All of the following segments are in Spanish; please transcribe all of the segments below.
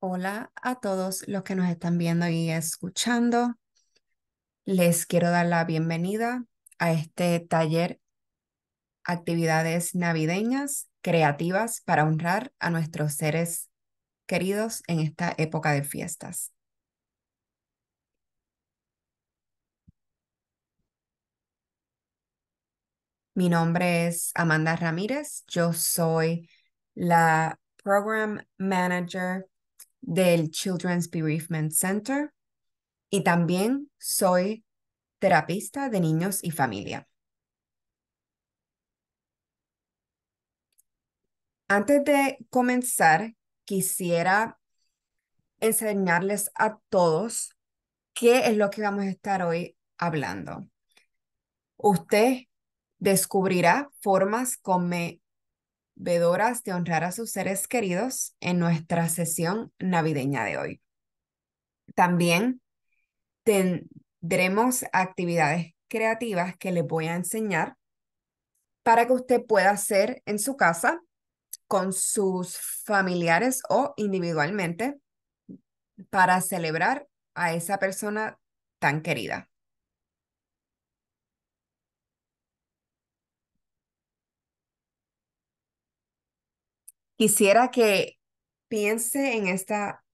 Hola a todos los que nos están viendo y escuchando. Les quiero dar la bienvenida a este taller Actividades Navideñas Creativas para honrar a nuestros seres queridos en esta época de fiestas. Mi nombre es Amanda Ramírez, yo soy la Program Manager del Children's Bereavement Center y también soy terapista de niños y familia. Antes de comenzar, quisiera enseñarles a todos qué es lo que vamos a estar hoy hablando. Usted descubrirá formas como, de honrar a sus seres queridos en nuestra sesión navideña de hoy. También tendremos actividades creativas que les voy a enseñar para que usted pueda hacer en su casa con sus familiares o individualmente para celebrar a esa persona tan querida. Quisiera que piense en esta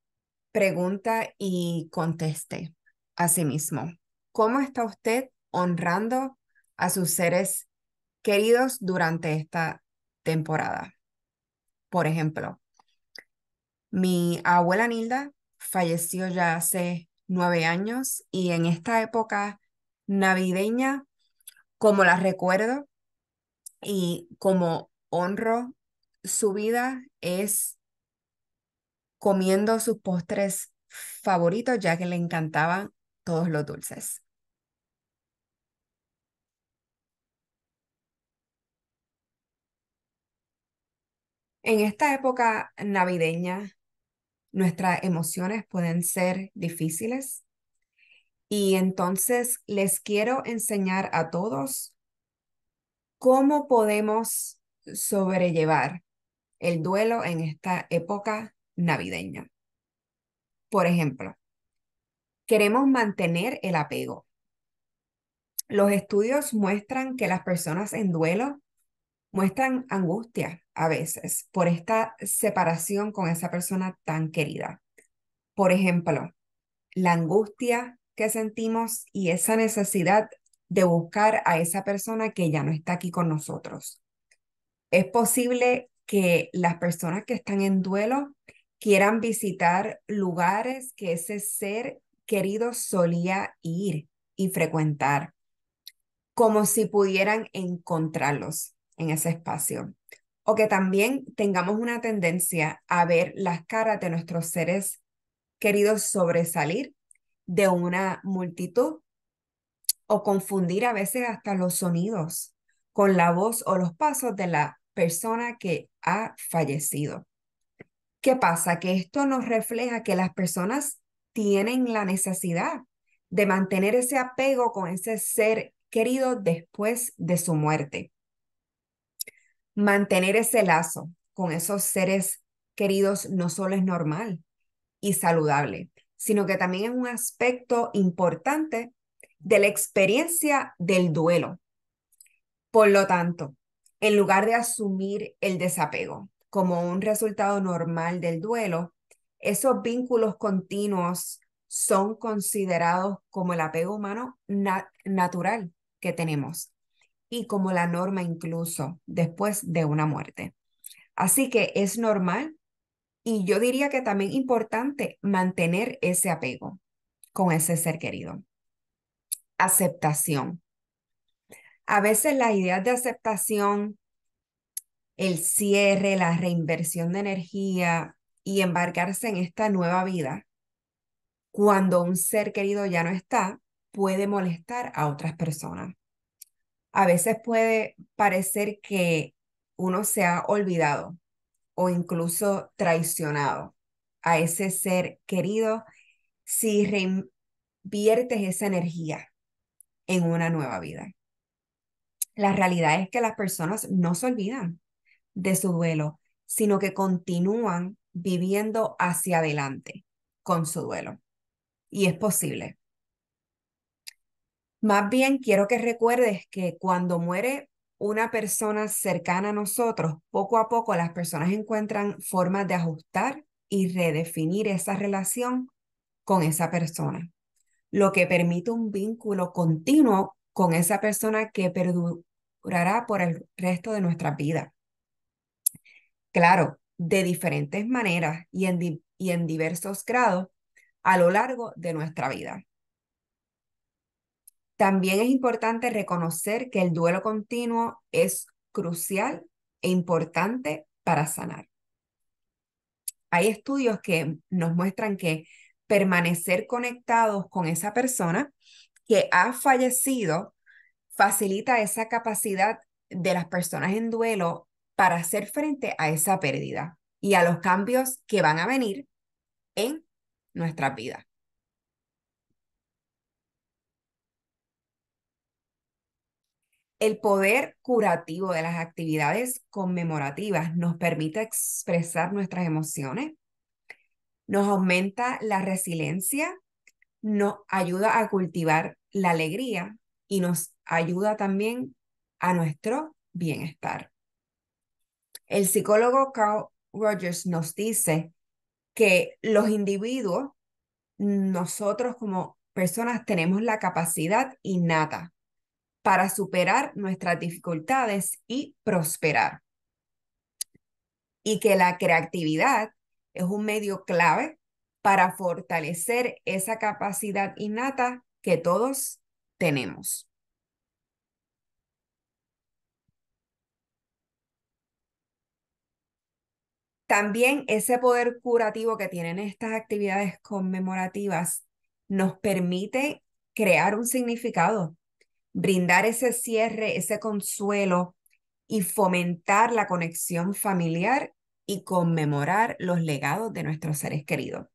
pregunta y conteste a sí mismo. ¿Cómo está usted honrando a sus seres queridos durante esta temporada? Por ejemplo, mi abuela Nilda falleció ya hace nueve años y en esta época navideña, como la recuerdo y como honro su vida es comiendo sus postres favoritos, ya que le encantaban todos los dulces. En esta época navideña, nuestras emociones pueden ser difíciles y entonces les quiero enseñar a todos cómo podemos sobrellevar el duelo en esta época navideña. Por ejemplo, queremos mantener el apego. Los estudios muestran que las personas en duelo muestran angustia a veces por esta separación con esa persona tan querida. Por ejemplo, la angustia que sentimos y esa necesidad de buscar a esa persona que ya no está aquí con nosotros. Es posible que las personas que están en duelo quieran visitar lugares que ese ser querido solía ir y frecuentar, como si pudieran encontrarlos en ese espacio. O que también tengamos una tendencia a ver las caras de nuestros seres queridos sobresalir de una multitud o confundir a veces hasta los sonidos con la voz o los pasos de la persona que ha fallecido. ¿Qué pasa? Que esto nos refleja que las personas tienen la necesidad de mantener ese apego con ese ser querido después de su muerte. Mantener ese lazo con esos seres queridos no solo es normal y saludable, sino que también es un aspecto importante de la experiencia del duelo. Por lo tanto, en lugar de asumir el desapego como un resultado normal del duelo, esos vínculos continuos son considerados como el apego humano natural que tenemos y como la norma incluso después de una muerte. Así que es normal y yo diría que también importante mantener ese apego con ese ser querido. Aceptación. A veces las ideas de aceptación, el cierre, la reinversión de energía y embarcarse en esta nueva vida, cuando un ser querido ya no está, puede molestar a otras personas. A veces puede parecer que uno se ha olvidado o incluso traicionado a ese ser querido si reinviertes esa energía en una nueva vida. La realidad es que las personas no se olvidan de su duelo, sino que continúan viviendo hacia adelante con su duelo. Y es posible. Más bien quiero que recuerdes que cuando muere una persona cercana a nosotros, poco a poco las personas encuentran formas de ajustar y redefinir esa relación con esa persona, lo que permite un vínculo continuo con esa persona que perdurará por el resto de nuestra vida. Claro, de diferentes maneras y en, y en diversos grados a lo largo de nuestra vida. También es importante reconocer que el duelo continuo es crucial e importante para sanar. Hay estudios que nos muestran que permanecer conectados con esa persona que ha fallecido facilita esa capacidad de las personas en duelo para hacer frente a esa pérdida y a los cambios que van a venir en nuestra vida. El poder curativo de las actividades conmemorativas nos permite expresar nuestras emociones, nos aumenta la resiliencia nos ayuda a cultivar la alegría y nos ayuda también a nuestro bienestar. El psicólogo Carl Rogers nos dice que los individuos, nosotros como personas tenemos la capacidad innata para superar nuestras dificultades y prosperar. Y que la creatividad es un medio clave para fortalecer esa capacidad innata que todos tenemos. También ese poder curativo que tienen estas actividades conmemorativas nos permite crear un significado, brindar ese cierre, ese consuelo y fomentar la conexión familiar y conmemorar los legados de nuestros seres queridos.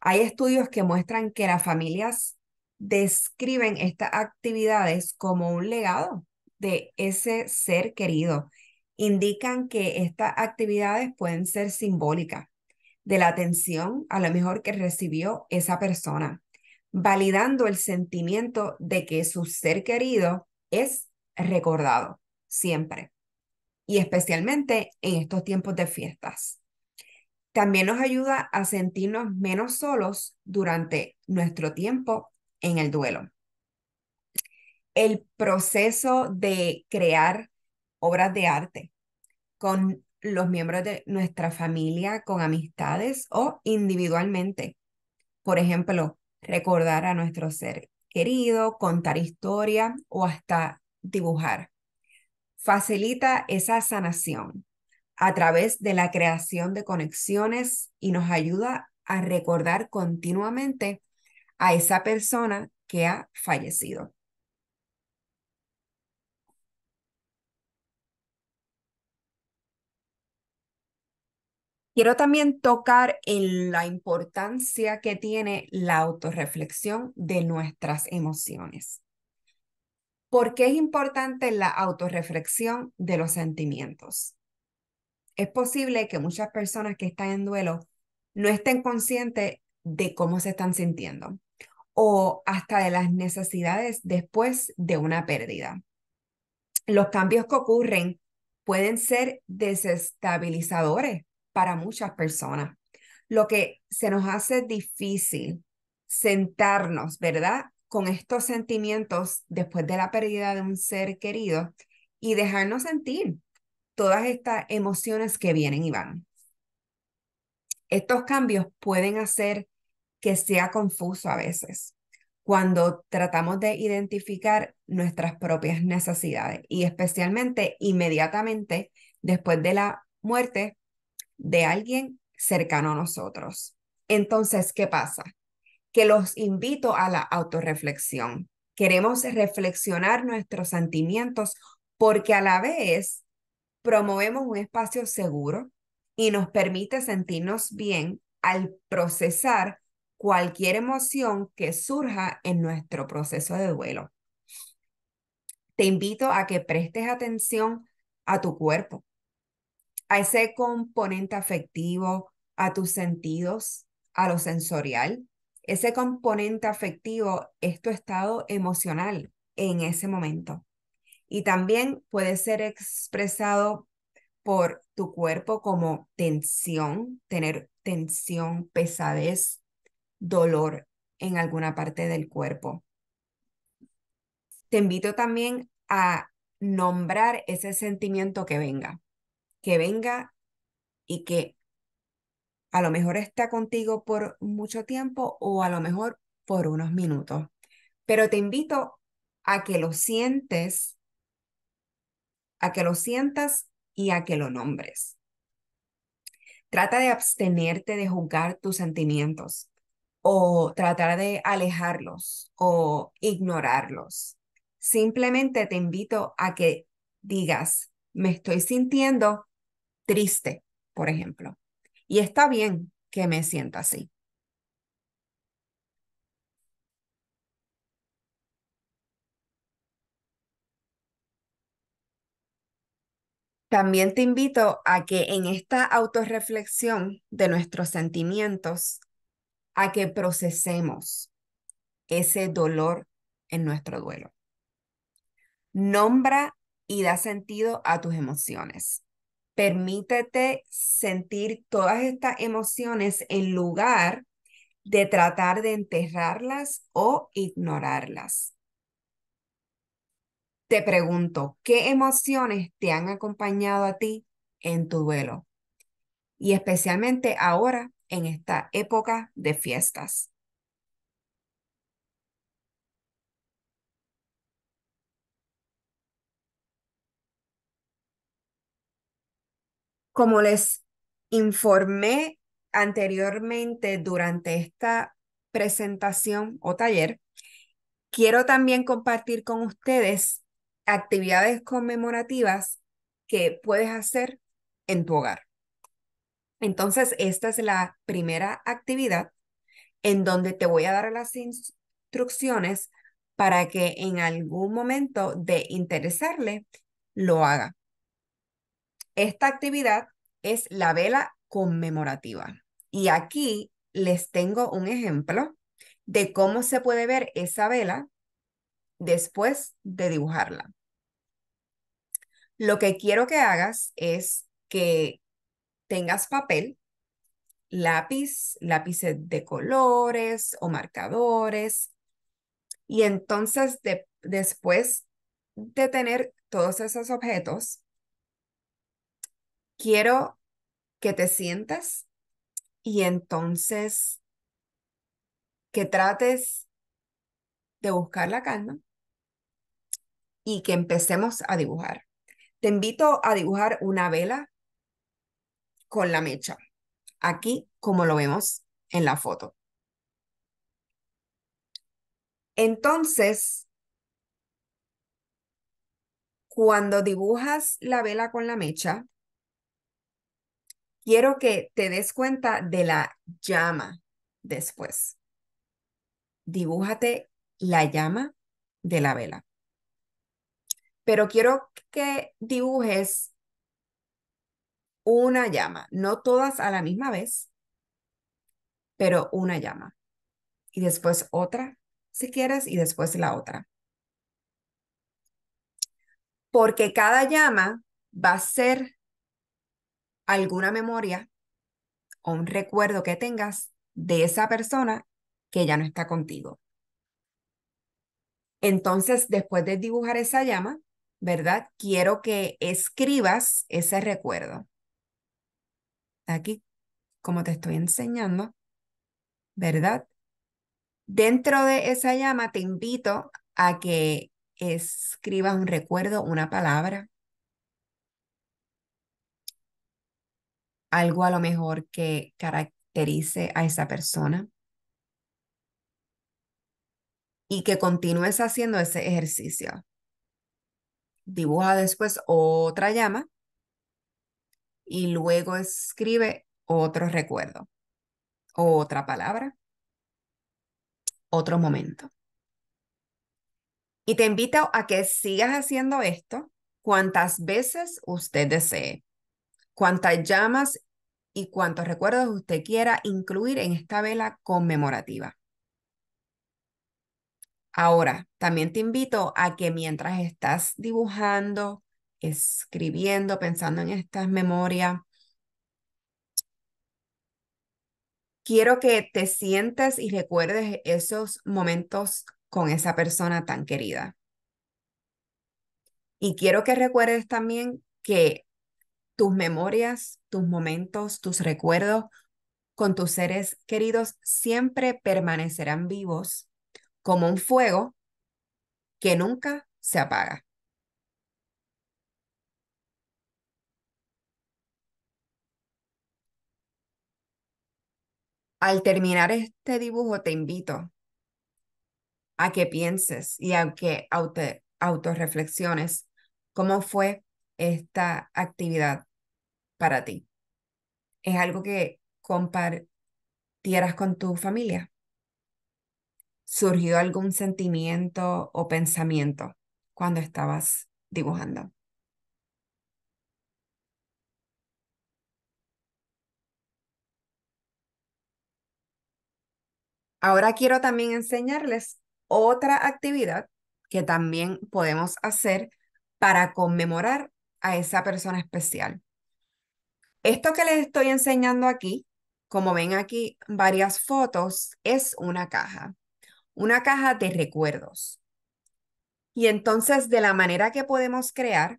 Hay estudios que muestran que las familias describen estas actividades como un legado de ese ser querido. Indican que estas actividades pueden ser simbólicas de la atención a lo mejor que recibió esa persona, validando el sentimiento de que su ser querido es recordado siempre y especialmente en estos tiempos de fiestas también nos ayuda a sentirnos menos solos durante nuestro tiempo en el duelo. El proceso de crear obras de arte con los miembros de nuestra familia, con amistades o individualmente. Por ejemplo, recordar a nuestro ser querido, contar historia o hasta dibujar. Facilita esa sanación a través de la creación de conexiones y nos ayuda a recordar continuamente a esa persona que ha fallecido. Quiero también tocar en la importancia que tiene la autorreflexión de nuestras emociones. ¿Por qué es importante la autorreflexión de los sentimientos? es posible que muchas personas que están en duelo no estén conscientes de cómo se están sintiendo o hasta de las necesidades después de una pérdida. Los cambios que ocurren pueden ser desestabilizadores para muchas personas, lo que se nos hace difícil sentarnos, ¿verdad? Con estos sentimientos después de la pérdida de un ser querido y dejarnos sentir, todas estas emociones que vienen y van. Estos cambios pueden hacer que sea confuso a veces cuando tratamos de identificar nuestras propias necesidades y especialmente inmediatamente después de la muerte de alguien cercano a nosotros. Entonces, ¿qué pasa? Que los invito a la autorreflexión. Queremos reflexionar nuestros sentimientos porque a la vez promovemos un espacio seguro y nos permite sentirnos bien al procesar cualquier emoción que surja en nuestro proceso de duelo. Te invito a que prestes atención a tu cuerpo, a ese componente afectivo, a tus sentidos, a lo sensorial. Ese componente afectivo es tu estado emocional en ese momento y también puede ser expresado por tu cuerpo como tensión, tener tensión, pesadez, dolor en alguna parte del cuerpo. Te invito también a nombrar ese sentimiento que venga, que venga y que a lo mejor está contigo por mucho tiempo o a lo mejor por unos minutos. Pero te invito a que lo sientes a que lo sientas y a que lo nombres. Trata de abstenerte de juzgar tus sentimientos o tratar de alejarlos o ignorarlos. Simplemente te invito a que digas, me estoy sintiendo triste, por ejemplo. Y está bien que me sienta así. También te invito a que en esta autorreflexión de nuestros sentimientos, a que procesemos ese dolor en nuestro duelo. Nombra y da sentido a tus emociones. Permítete sentir todas estas emociones en lugar de tratar de enterrarlas o ignorarlas. Te pregunto, ¿qué emociones te han acompañado a ti en tu duelo? Y especialmente ahora, en esta época de fiestas. Como les informé anteriormente durante esta presentación o taller, quiero también compartir con ustedes actividades conmemorativas que puedes hacer en tu hogar. Entonces, esta es la primera actividad en donde te voy a dar las instrucciones para que en algún momento de interesarle lo haga. Esta actividad es la vela conmemorativa. Y aquí les tengo un ejemplo de cómo se puede ver esa vela después de dibujarla. Lo que quiero que hagas es que tengas papel, lápiz, lápices de colores o marcadores. Y entonces después de tener todos esos objetos, quiero que te sientas y entonces que trates de buscar la calma y que empecemos a dibujar. Te invito a dibujar una vela con la mecha, aquí como lo vemos en la foto. Entonces, cuando dibujas la vela con la mecha, quiero que te des cuenta de la llama después. Dibújate la llama de la vela pero quiero que dibujes una llama, no todas a la misma vez, pero una llama. Y después otra, si quieres, y después la otra. Porque cada llama va a ser alguna memoria o un recuerdo que tengas de esa persona que ya no está contigo. Entonces, después de dibujar esa llama, ¿verdad? Quiero que escribas ese recuerdo. Aquí, como te estoy enseñando, ¿verdad? Dentro de esa llama te invito a que escribas un recuerdo, una palabra, algo a lo mejor que caracterice a esa persona y que continúes haciendo ese ejercicio dibuja después otra llama y luego escribe otro recuerdo, otra palabra, otro momento. Y te invito a que sigas haciendo esto cuantas veces usted desee, cuantas llamas y cuantos recuerdos usted quiera incluir en esta vela conmemorativa. Ahora, también te invito a que mientras estás dibujando, escribiendo, pensando en estas memorias, quiero que te sientes y recuerdes esos momentos con esa persona tan querida. Y quiero que recuerdes también que tus memorias, tus momentos, tus recuerdos con tus seres queridos siempre permanecerán vivos como un fuego que nunca se apaga. Al terminar este dibujo te invito a que pienses y a que auto, autorreflexiones cómo fue esta actividad para ti. ¿Es algo que compartieras con tu familia? surgió algún sentimiento o pensamiento cuando estabas dibujando? Ahora quiero también enseñarles otra actividad que también podemos hacer para conmemorar a esa persona especial. Esto que les estoy enseñando aquí, como ven aquí, varias fotos, es una caja una caja de recuerdos. Y entonces, de la manera que podemos crear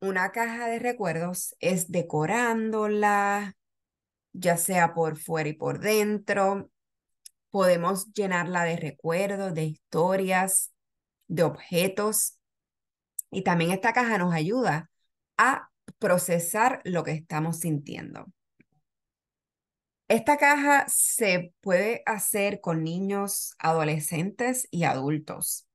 una caja de recuerdos es decorándola, ya sea por fuera y por dentro. Podemos llenarla de recuerdos, de historias, de objetos. Y también esta caja nos ayuda a procesar lo que estamos sintiendo. Esta caja se puede hacer con niños, adolescentes y adultos.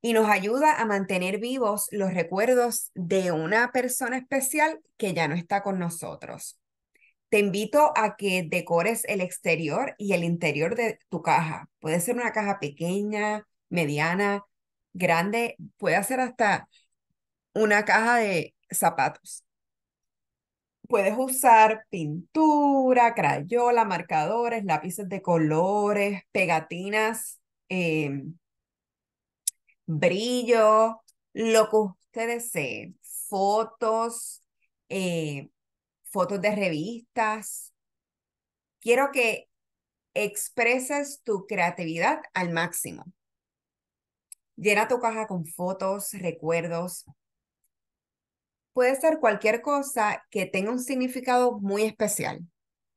Y nos ayuda a mantener vivos los recuerdos de una persona especial que ya no está con nosotros. Te invito a que decores el exterior y el interior de tu caja. Puede ser una caja pequeña, mediana, grande, puede ser hasta una caja de zapatos puedes usar pintura, crayola, marcadores, lápices de colores, pegatinas, em, brillo, lo que ustedes desee, fotos, eh, fotos de revistas. Quiero que expreses tu creatividad al máximo. Llena tu caja con fotos, recuerdos, puede ser cualquier cosa que tenga un significado muy especial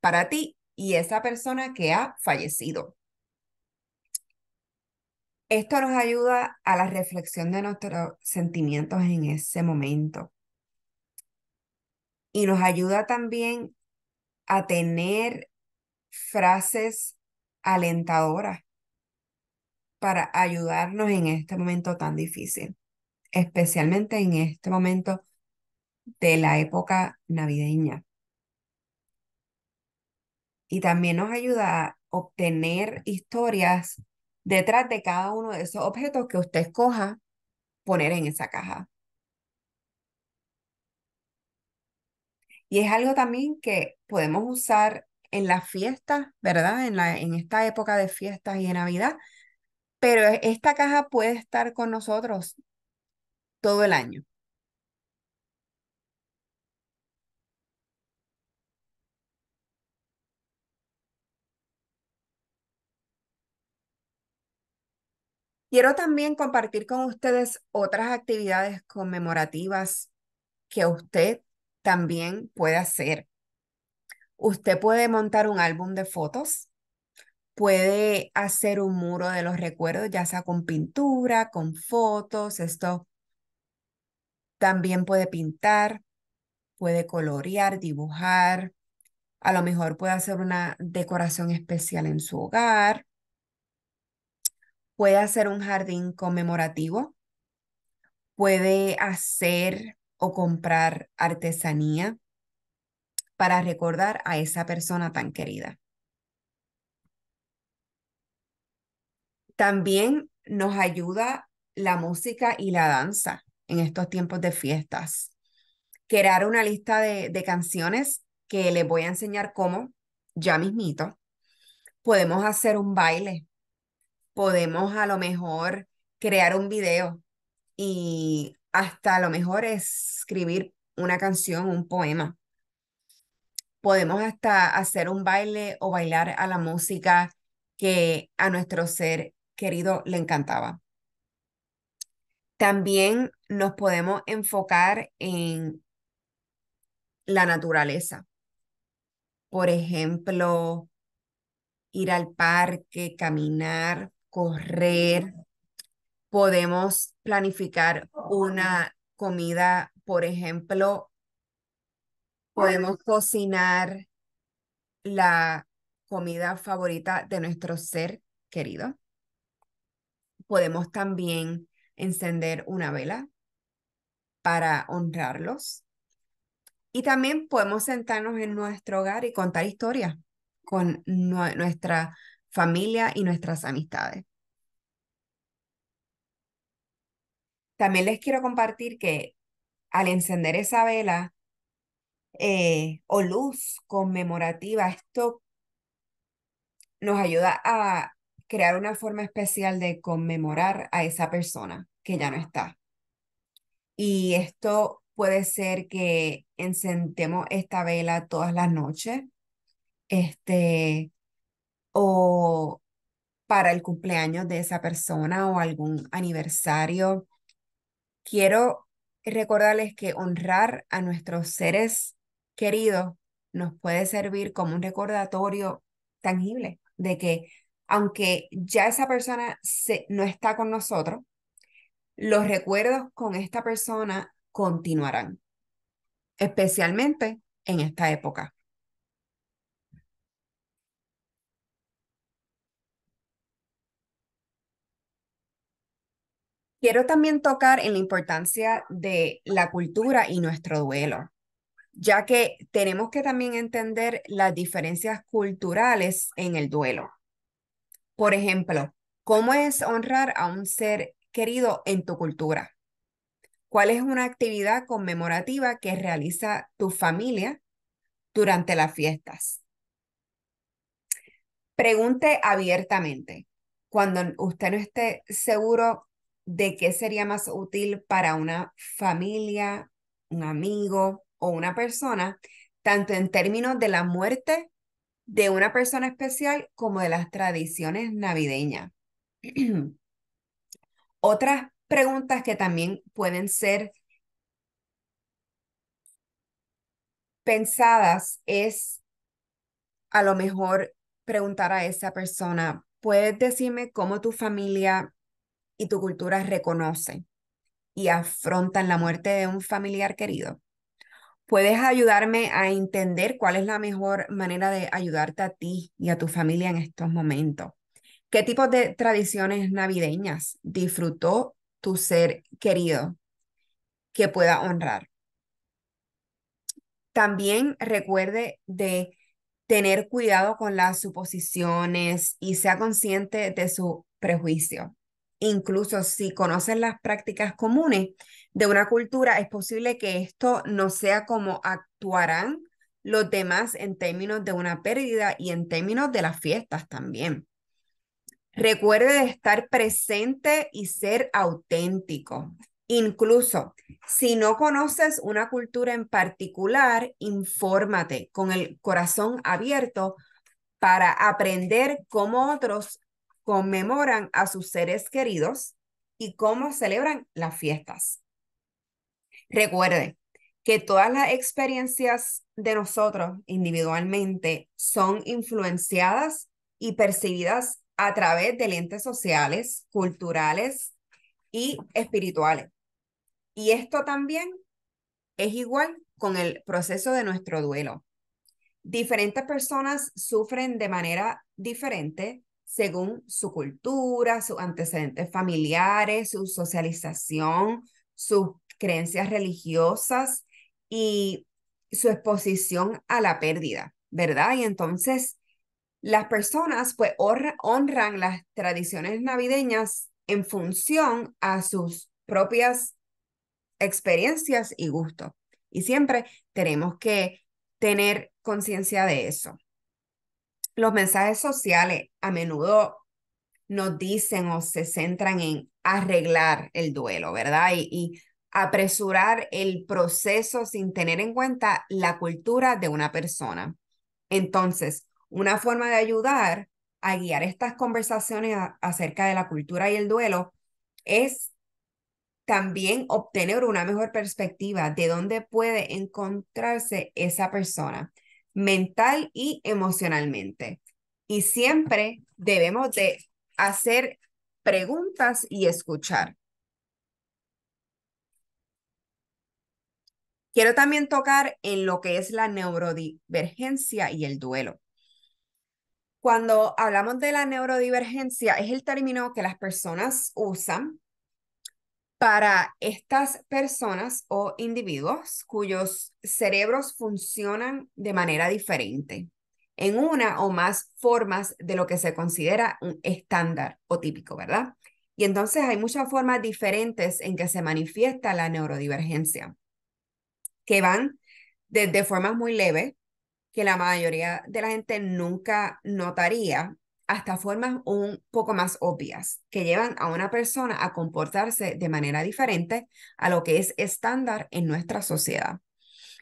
para ti y esa persona que ha fallecido. Esto nos ayuda a la reflexión de nuestros sentimientos en ese momento. Y nos ayuda también a tener frases alentadoras para ayudarnos en este momento tan difícil, especialmente en este momento de la época navideña. Y también nos ayuda a obtener historias detrás de cada uno de esos objetos que usted escoja poner en esa caja. Y es algo también que podemos usar en las fiestas, ¿verdad? En, la, en esta época de fiestas y de Navidad. Pero e, esta caja puede estar con nosotros todo el año. Quiero también compartir con ustedes otras actividades conmemorativas que usted también puede hacer. Usted puede montar un álbum de fotos, puede hacer un muro de los recuerdos, ya sea con pintura, con fotos, esto también puede pintar, puede colorear, dibujar, a lo mejor puede hacer una decoración especial en su hogar, puede hacer un jardín conmemorativo, puede hacer o comprar artesanía para recordar a esa persona tan querida. También nos ayuda la música y la danza en estos tiempos de fiestas. Crear una lista de, canciones que les voy a enseñar cómo, ya mismito. Podemos hacer un baile podemos a lo mejor crear un video y hasta a lo mejor escribir una canción, un poema. Podemos hasta hacer un baile o bailar a la música que a nuestro ser querido le encantaba. También nos podemos enfocar en la naturaleza. Por ejemplo, ir al parque, caminar, correr, podemos planificar una comida, por ejemplo, podemos cocinar la comida favorita de nuestro ser querido. Podemos también encender una vela para honrarlos. Y también podemos sentarnos en nuestro hogar y contar historias con nuestra familia y nuestras amistades. También les quiero compartir que al encender esa vela eh, o luz conmemorativa, esto nos ayuda a crear una forma especial de conmemorar a esa persona que ya no está. Y esto puede ser que encendemos esta vela todas las noches, este, o para el cumpleaños de esa persona o algún aniversario. Quiero recordarles que honrar a nuestros seres queridos nos puede servir como un recordatorio tangible de que aunque ya esa persona no está con nosotros, los recuerdos con esta persona continuarán, especialmente en esta época. quiero también tocar en la importancia de la cultura y nuestro duelo, ya que tenemos que también entender las diferencias culturales en el duelo. Por ejemplo, ¿cómo es honrar a un ser querido en tu cultura? ¿Cuál es una actividad conmemorativa que realiza tu familia durante las fiestas? Pregunte abiertamente. Cuando usted no esté seguro de qué sería más útil para una familia, un amigo o una persona, tanto en términos de la muerte de una persona especial como de las tradiciones navideñas. Otras preguntas que también pueden ser pensadas es a lo mejor preguntar a esa persona, ¿puedes decirme cómo tu familia y tu cultura reconoce y afrontan la muerte de un familiar querido? ¿Puedes ayudarme a entender cuál es la mejor manera de ayudarte a ti y a tu familia en estos momentos? ¿Qué tipo de tradiciones navideñas disfrutó tu ser querido que pueda honrar? También recuerde de tener cuidado con las suposiciones y sea consciente de su prejuicio incluso si conoces las prácticas comunes de una cultura, es posible que esto no sea como actuarán los demás en términos de una pérdida y en términos de las fiestas también. Recuerde estar presente y ser auténtico. Incluso si no conoces una cultura en particular, infórmate con el corazón abierto para aprender cómo otros conmemoran a sus seres queridos y cómo celebran las fiestas. Recuerde que todas las experiencias de nosotros individualmente son influenciadas y percibidas a través de lentes sociales, culturales y espirituales. Y esto también es igual con el proceso de nuestro duelo. Diferentes personas sufren de manera diferente según su cultura, sus antecedentes familiares, su socialización, sus creencias religiosas y su exposición a la pérdida, ¿verdad? Y entonces las personas pues honran las tradiciones navideñas en función a sus propias experiencias y gustos. Y siempre tenemos que tener conciencia de eso los mensajes sociales a menudo nos dicen o se centran en arreglar el duelo, ¿verdad? Y, apresurar el proceso sin tener en cuenta la cultura de una persona. Entonces, una forma de ayudar a guiar estas conversaciones acerca de la cultura y el duelo es también obtener una mejor perspectiva de dónde puede encontrarse esa persona mental y emocionalmente. Y siempre debemos de hacer preguntas y escuchar. Quiero también tocar en lo que es la neurodivergencia y el duelo. Cuando hablamos de la neurodivergencia, es el término que las personas usan para estas personas o individuos cuyos cerebros funcionan de manera diferente en una o más formas de lo que se considera un estándar o típico, ¿verdad? Y entonces hay muchas formas diferentes en que se manifiesta la neurodivergencia, que van desde formas muy leves, que la mayoría de la gente nunca notaría, hasta formas un poco más obvias que llevan a una persona a comportarse de manera diferente a lo que es estándar en nuestra sociedad.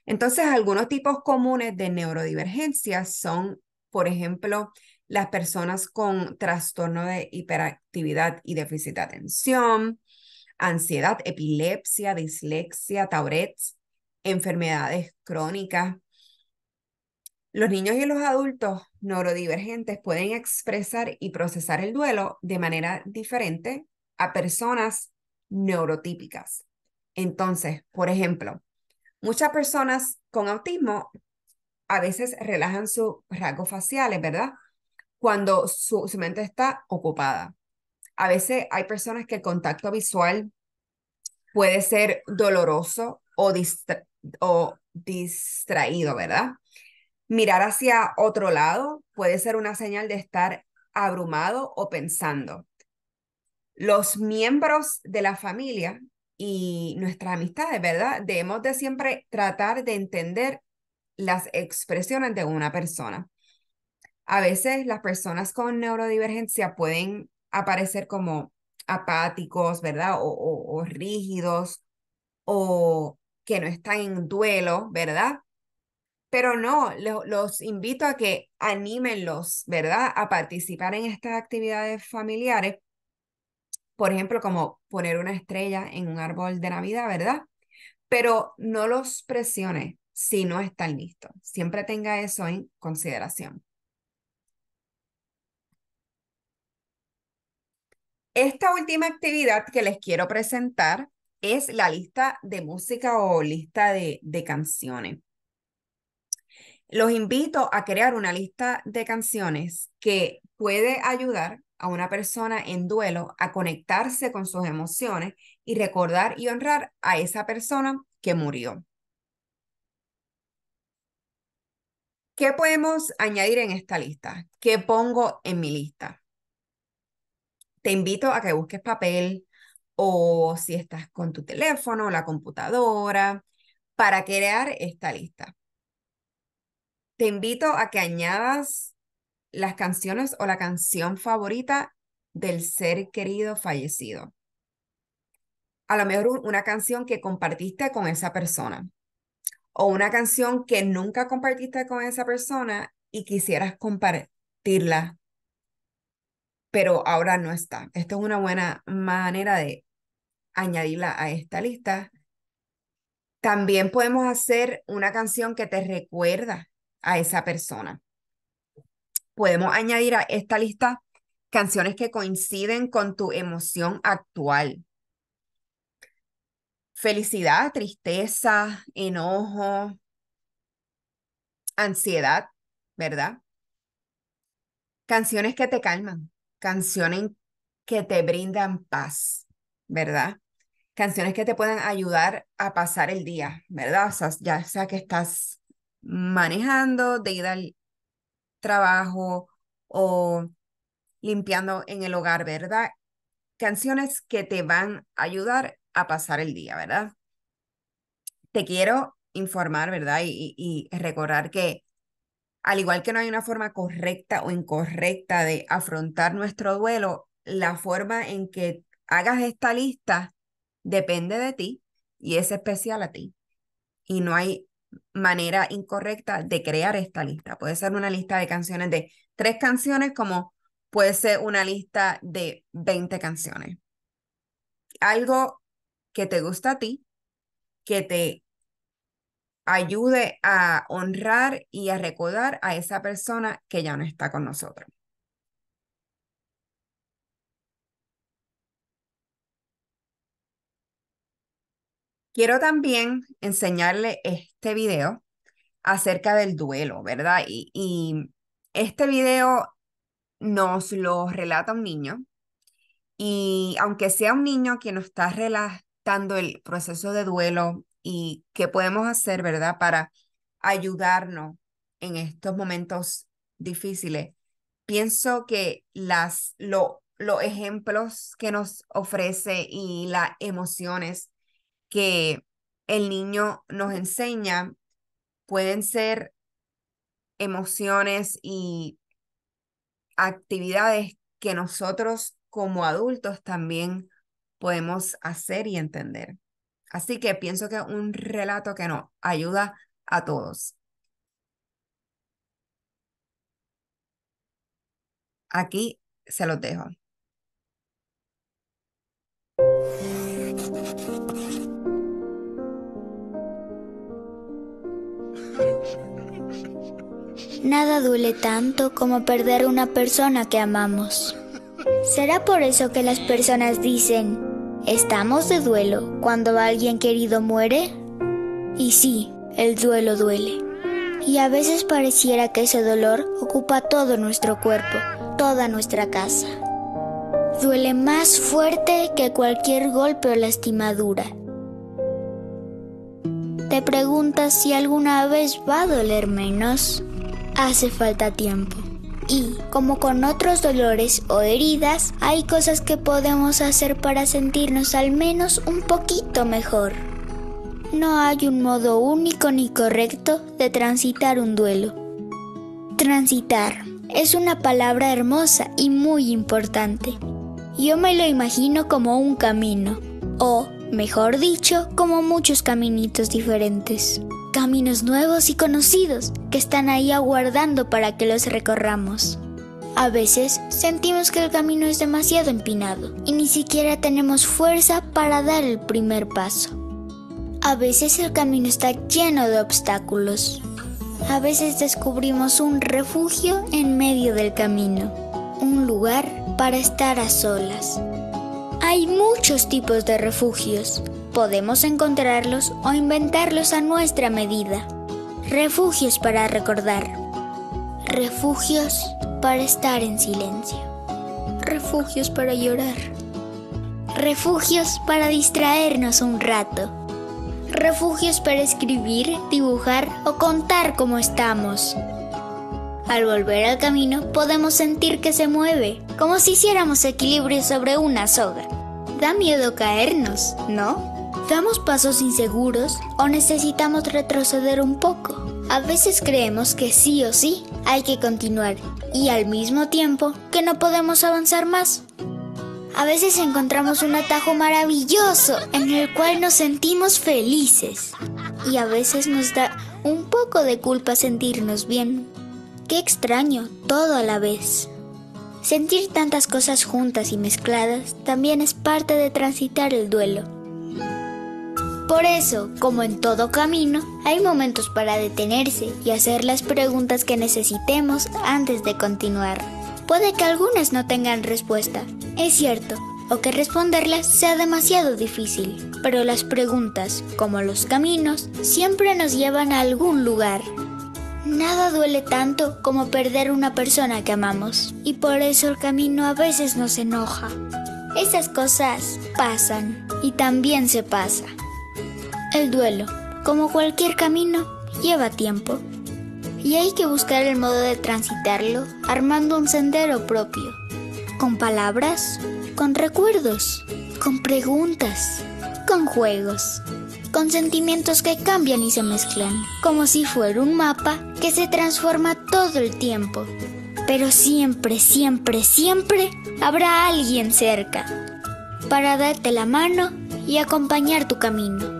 Entonces, algunos tipos comunes de neurodivergencia son, por ejemplo, las personas con trastorno de hiperactividad y déficit de atención, ansiedad, epilepsia, dislexia, taurets, enfermedades crónicas, los niños y los adultos neurodivergentes pueden expresar y procesar el duelo de manera diferente a personas neurotípicas. Entonces, por ejemplo, muchas personas con autismo a veces relajan sus rasgos faciales, ¿verdad? Cuando su, mente está ocupada. A veces hay personas que el contacto visual puede ser doloroso o, o distraído, ¿verdad? Mirar hacia otro lado puede ser una señal de estar abrumado o pensando. Los miembros de la familia y nuestras amistades, ¿verdad? Debemos de siempre tratar de entender las expresiones de una persona. A veces las personas con neurodivergencia pueden aparecer como apáticos, ¿verdad? O, o rígidos o que no están en duelo, ¿verdad? Pero no, los invito a que anímenlos, ¿verdad? A participar en estas actividades familiares. Por ejemplo, como poner una estrella en un árbol de Navidad, ¿verdad? Pero no los presione si no están listos. Siempre tenga eso en consideración. Esta última actividad que les quiero presentar es la lista de música o lista de canciones los invito a crear una lista de canciones que puede ayudar a una persona en duelo a conectarse con sus emociones y recordar y honrar a esa persona que murió. ¿Qué podemos añadir en esta lista? ¿Qué pongo en mi lista? Te invito a que busques papel o si estás con tu teléfono o la computadora para crear esta lista te invito a que añadas las canciones o la canción favorita del ser querido fallecido. A lo mejor una canción que compartiste con esa persona o una canción que nunca compartiste con esa persona y quisieras compartirla, pero ahora no está. Esto es una buena manera de añadirla a esta lista. También podemos hacer una canción que te recuerda a esa persona. Podemos añadir a esta lista canciones que coinciden con tu emoción actual. Felicidad, tristeza, enojo, ansiedad, ¿verdad? Canciones que te calman, canciones que te brindan paz, ¿verdad? Canciones que te puedan ayudar a pasar el día, ¿verdad? ya sea que estás manejando, de ir al trabajo o limpiando en el hogar, ¿verdad? Canciones que te van a ayudar a pasar el día, ¿verdad? Te quiero informar, ¿verdad? Y, recordar que al igual que no hay una forma correcta o incorrecta de afrontar nuestro duelo, la forma en que hagas esta lista depende de ti y es especial a ti. Y no hay manera incorrecta de crear esta lista. Puede ser una lista de canciones de tres canciones como puede ser una lista de 20 canciones. Algo que te gusta a ti, que te ayude a honrar y a recordar a esa persona que ya no está con nosotros. Quiero también enseñarle este video acerca del duelo, ¿verdad? Y, este video nos lo relata un niño y aunque sea un niño quien nos está relatando el proceso de duelo y qué podemos hacer, ¿verdad? Para ayudarnos en estos momentos difíciles, pienso que las, lo, los ejemplos que nos ofrece y las emociones que el niño nos enseña pueden ser emociones y actividades que nosotros como adultos también podemos hacer y entender. Así que pienso que un relato que nos ayuda a todos. Aquí se los dejo. Nada duele tanto como perder a una persona que amamos. ¿Será por eso que las personas dicen, estamos de duelo cuando alguien querido muere? Y sí, el duelo duele. Y a veces pareciera que ese dolor ocupa todo nuestro cuerpo, toda nuestra casa. Duele más fuerte que cualquier golpe o lastimadura. Te preguntas si alguna vez va a doler menos hace falta tiempo. Y, como con otros dolores o heridas, hay cosas que podemos hacer para sentirnos al menos un poquito mejor. No hay un modo único ni correcto de transitar un duelo. Transitar es una palabra hermosa y muy importante. Yo me lo imagino como un camino, o, mejor dicho, como muchos caminitos diferentes caminos nuevos y conocidos que están ahí aguardando para que los recorramos. A veces sentimos que el camino es demasiado empinado y ni siquiera tenemos fuerza para dar el primer paso. A veces el camino está lleno de obstáculos. A veces descubrimos un refugio en medio del camino, un lugar para estar a solas. Hay muchos tipos de refugios, podemos encontrarlos o inventarlos a nuestra medida. Refugios para recordar. Refugios para estar en silencio. Refugios para llorar. Refugios para distraernos un rato. Refugios para escribir, dibujar o contar cómo estamos. Al volver al camino podemos sentir que se mueve, como si hiciéramos equilibrio sobre una soga. Da miedo caernos, ¿no? ¿Damos pasos inseguros o necesitamos retroceder un poco? A veces creemos que sí o sí hay que continuar y al mismo tiempo que no podemos avanzar más. A veces encontramos un atajo maravilloso en el cual nos sentimos felices y a veces nos da un poco de culpa sentirnos bien. Qué extraño, todo a la vez. Sentir tantas cosas juntas y mezcladas también es parte de transitar el duelo. Por eso, como en todo camino, hay momentos para detenerse y hacer las preguntas que necesitemos antes de continuar. Puede que algunas no tengan respuesta, es cierto, o que responderlas sea demasiado difícil, pero las preguntas, como los caminos, siempre nos llevan a algún lugar. Nada duele tanto como perder una persona que amamos, y por eso el camino a veces nos enoja. Esas cosas pasan y también se pasa. El duelo, como cualquier camino, lleva tiempo. Y hay que buscar el modo de transitarlo armando un sendero propio. Con palabras, con recuerdos, con preguntas, con juegos, con sentimientos que cambian y se mezclan, como si fuera un mapa que se transforma todo el tiempo. Pero siempre, siempre, siempre habrá alguien cerca para darte la mano y acompañar tu camino.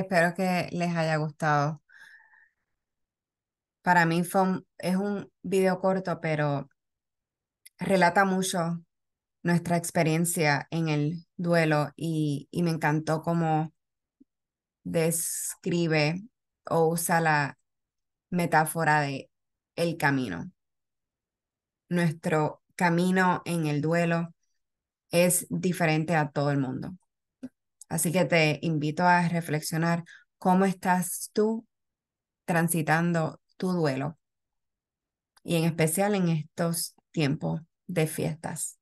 Espero que les haya gustado. Para mí fue es un video corto, pero relata mucho nuestra experiencia en el duelo y, y me encantó cómo describe o usa la metáfora de el camino. Nuestro camino en el duelo es diferente a todo el mundo. Así que te invito a reflexionar cómo estás tú transitando tu duelo y en especial en estos tiempos de fiestas.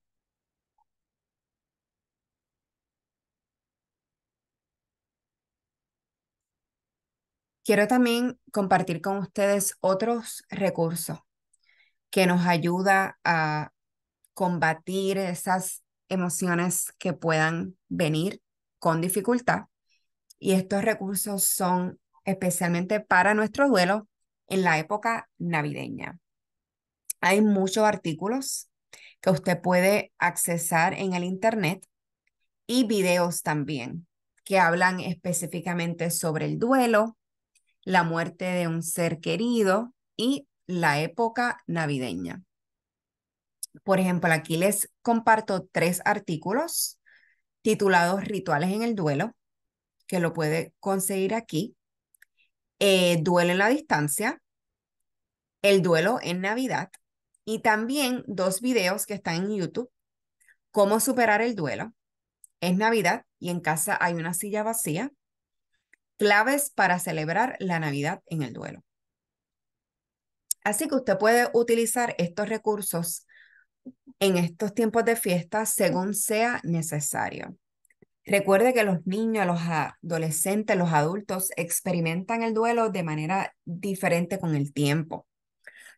Quiero también compartir con ustedes otros recursos que nos ayuda a combatir esas emociones que puedan venir con dificultad y estos recursos son especialmente para nuestro duelo en la época navideña. Hay muchos artículos que usted puede accesar en el Internet y videos también que hablan específicamente sobre el duelo, la muerte de un ser querido y la época navideña. Por ejemplo, aquí les comparto tres artículos titulados Rituales en el Duelo, que lo puede conseguir aquí. Eh, duelo en la distancia, el duelo en Navidad y también dos videos que están en YouTube, cómo superar el duelo. Es Navidad y en casa hay una silla vacía. Claves para celebrar la Navidad en el duelo. Así que usted puede utilizar estos recursos en estos tiempos de fiesta según sea necesario. Recuerde que los niños, los adolescentes, los adultos experimentan el duelo de manera diferente con el tiempo.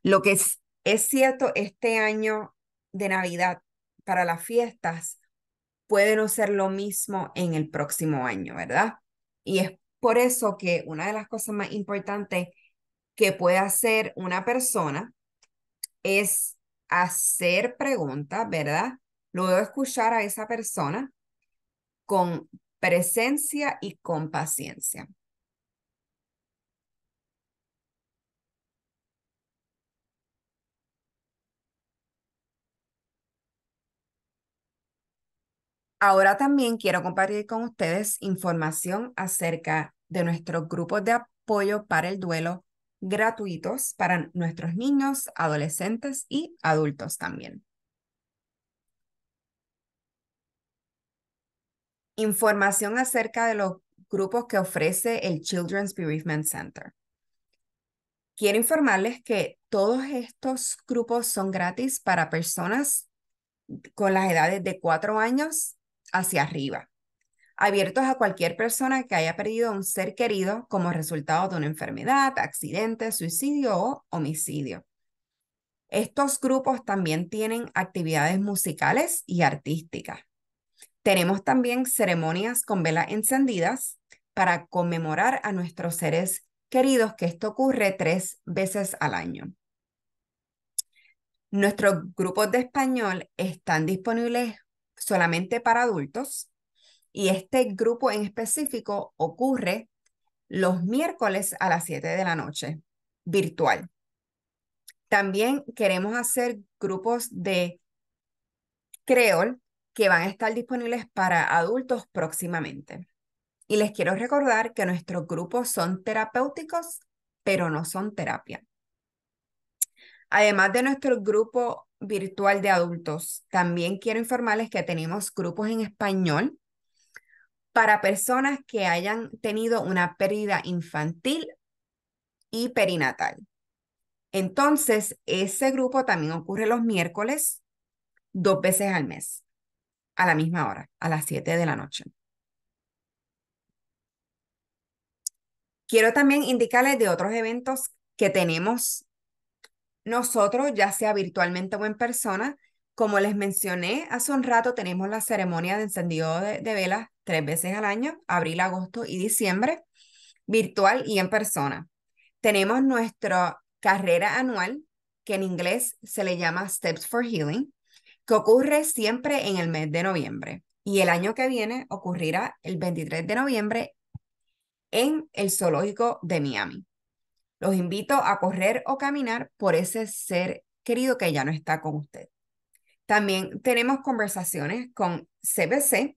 Lo que es, cierto este año de Navidad para las fiestas puede no ser lo mismo en el próximo año, ¿verdad? Y es por eso que una de las cosas más importantes que puede hacer una persona es hacer preguntas, ¿verdad? Luego escuchar a esa persona con presencia y con paciencia. Ahora también quiero compartir con ustedes información acerca de nuestros grupos de apoyo para el duelo gratuitos para nuestros niños, adolescentes y adultos también. Información acerca de los grupos que ofrece el Children's Bereavement Center. Quiero informarles que todos estos grupos son gratis para personas con las edades de 4 años hacia arriba abiertos a cualquier persona que haya perdido un ser querido como resultado de una enfermedad, accidente, suicidio o homicidio. Estos grupos también tienen actividades musicales y artísticas. Tenemos también ceremonias con velas encendidas para conmemorar a nuestros seres queridos, que esto ocurre tres veces al año. Nuestros grupos de español están disponibles solamente para adultos y este grupo en específico ocurre los miércoles a las 7 de la noche, virtual. También queremos hacer grupos de creol que van a estar disponibles para adultos próximamente. Y les quiero recordar que nuestros grupos son terapéuticos, pero no son terapia. Además de nuestro grupo virtual de adultos, también quiero informarles que tenemos grupos en español para personas que hayan tenido una pérdida infantil y perinatal. Entonces, ese grupo también ocurre los miércoles dos veces al mes, a la misma hora, a las 7 de la noche. Quiero también indicarles de otros eventos que tenemos nosotros, ya sea virtualmente o en persona, como les mencioné hace un rato, tenemos la ceremonia de encendido de, velas tres veces al año, abril, agosto y diciembre, virtual y en persona. Tenemos nuestra carrera anual, que en inglés se le llama Steps for Healing, que ocurre siempre en el mes de noviembre. Y el año que viene ocurrirá el 23 de noviembre en el Zoológico de Miami. Los invito a correr o caminar por ese ser querido que ya no está con usted. También tenemos conversaciones con CBC,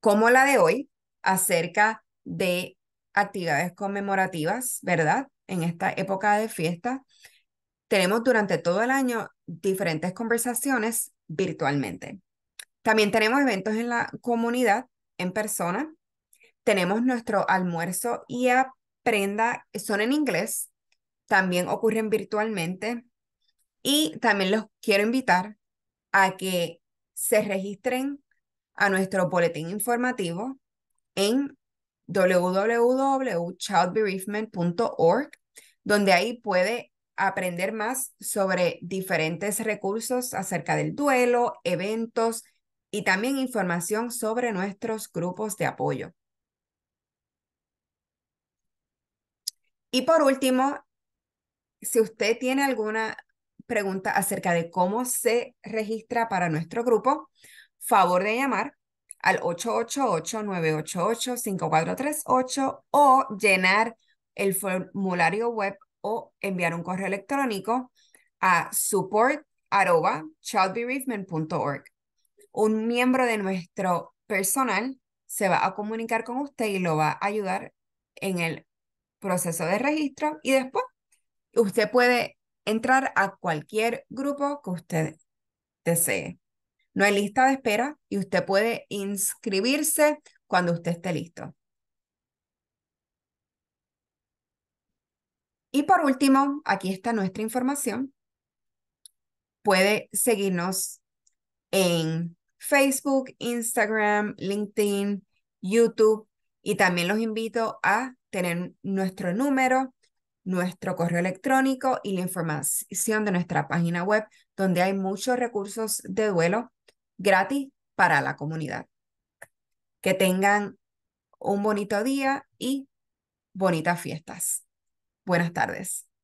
como la de hoy, acerca de actividades conmemorativas, ¿verdad? En esta época de fiesta. Tenemos durante todo el año diferentes conversaciones virtualmente. También tenemos eventos en la comunidad en persona. Tenemos nuestro almuerzo y aprenda, son en inglés, también ocurren virtualmente. Y también los quiero invitar a que se registren a nuestro boletín informativo en www.childbereavement.org, donde ahí puede aprender más sobre diferentes recursos acerca del duelo, eventos y también información sobre nuestros grupos de apoyo. Y por último, si usted tiene alguna pregunta acerca de cómo se registra para nuestro grupo, favor de llamar al 888-988-5438 o llenar el formulario web o enviar un correo electrónico a support.childbereavement.org. Un miembro de nuestro personal se va a comunicar con usted y lo va a ayudar en el proceso de registro y después usted puede entrar a cualquier grupo que usted desee. No hay lista de espera y usted puede inscribirse cuando usted esté listo. Y por último, aquí está nuestra información. Puede seguirnos en Facebook, Instagram, LinkedIn, YouTube y también los invito a tener nuestro número nuestro correo electrónico y la información de nuestra página web, donde hay muchos recursos de duelo gratis para la comunidad. Que tengan un bonito día y bonitas fiestas. Buenas tardes.